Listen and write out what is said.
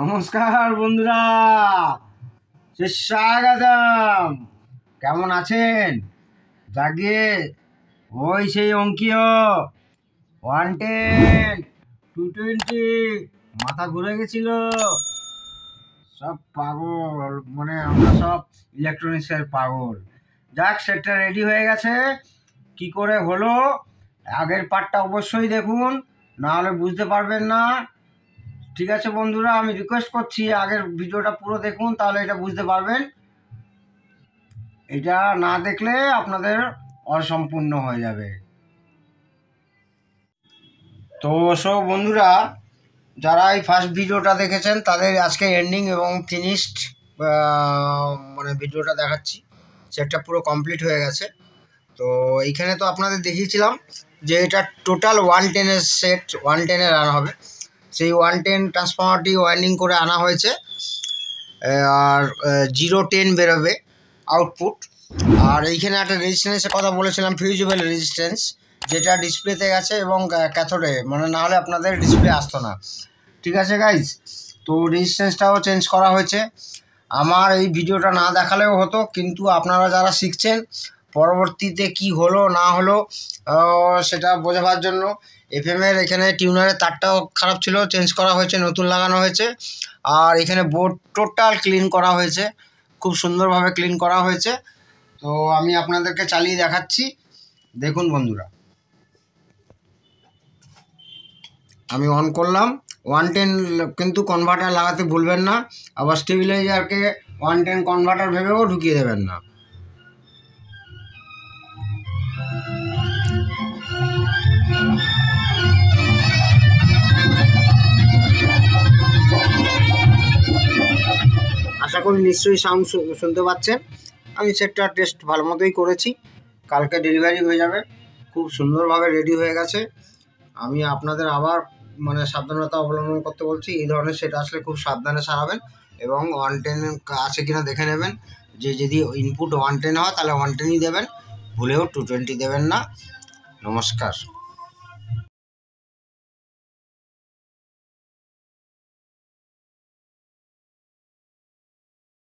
নমস্কার বন্ধুরা স্বাগতম কেমন আছেন যাকে ওই সেই অঙ্কীয় ওয়ান টেন টু টোয়েন্টি মাথা ঘুরে গেছিল সব পাগল মানে আমরা সব ইলেকট্রনিক্সের পাগল যাক সেটা রেডি হয়ে গেছে কি করে হলো আগের পার্টটা অবশ্যই দেখুন না হলে বুঝতে পারবেন না ঠিক আছে বন্ধুরা আমি রিকোয়েস্ট করছি আগের ভিডিওটা পুরো দেখুন তাহলে এটা বুঝতে পারবেন এটা না দেখলে আপনাদের অসম্পূর্ণ হয়ে যাবে তো সব বন্ধুরা যারা এই ফার্স্ট ভিডিওটা দেখেছেন তাদের আজকে এন্ডিং এবং ফিনিশড মানে ভিডিওটা দেখাচ্ছি সেটা পুরো কমপ্লিট হয়ে গেছে তো এইখানে তো আপনাদের দেখিয়েছিলাম যে এটা টোটাল ওয়ান টেনের সেট ওয়ান টেনে রান হবে সেই ওয়ান টেন ট্রান্সফর্মারটি ওয়ারিং করে আনা হয়েছে আর জিরো টেন বেরোবে আউটপুট আর এইখানে একটা রেজিস্ট্যান্সের কথা বলেছিলাম ফিউজেবল রেজিস্ট্যান্স যেটা ডিসপ্লেতে গেছে এবং ক্যাথোডে মানে না হলে আপনাদের ডিসপ্লে আসতো না ঠিক আছে গাইজ তো রেজিস্ট্যান্সটাও চেঞ্জ করা হয়েছে আমার এই ভিডিওটা না দেখালেও হতো কিন্তু আপনারা যারা শিখছেন পরবর্তীতে কি হলো না হলো সেটা বোঝাবার জন্য এফএমের এখানে টিউনারের তারটাও খারাপ ছিল চেঞ্জ করা হয়েছে নতুন লাগানো হয়েছে আর এখানে বোর্ড টোটাল ক্লিন করা হয়েছে খুব সুন্দরভাবে ক্লিন করা হয়েছে তো আমি আপনাদেরকে চালিয়ে দেখাচ্ছি দেখুন বন্ধুরা আমি অন করলাম ওয়ান টেন কিন্তু কনভার্টার লাগাতে ভুলবেন না আবার স্টেবিলাইজারকে ওয়ান টেন কনভার্টার ভেবেও ঢুকিয়ে দেবেন না আশা করি নিশ্চয়ই সাউন্ড শুনতে পাচ্ছেন আমি সেটটা টেস্ট ভালো মতোই করেছি কালকে ডেলিভারি হয়ে যাবে খুব সুন্দরভাবে রেডি হয়ে গেছে আমি আপনাদের আবার মানে সাবধানতা অবলম্বন করতে বলছি এই ধরনের সেট আসলে খুব সাবধানে সারাবেন এবং ওয়ান টেন আছে কি দেখে নেবেন যে যদি ইনপুট ওয়ান টেন হয় তাহলে ওয়ান টেনই দেবেন ভুলেও টু টোয়েন্টি দেবেন না নমস্কার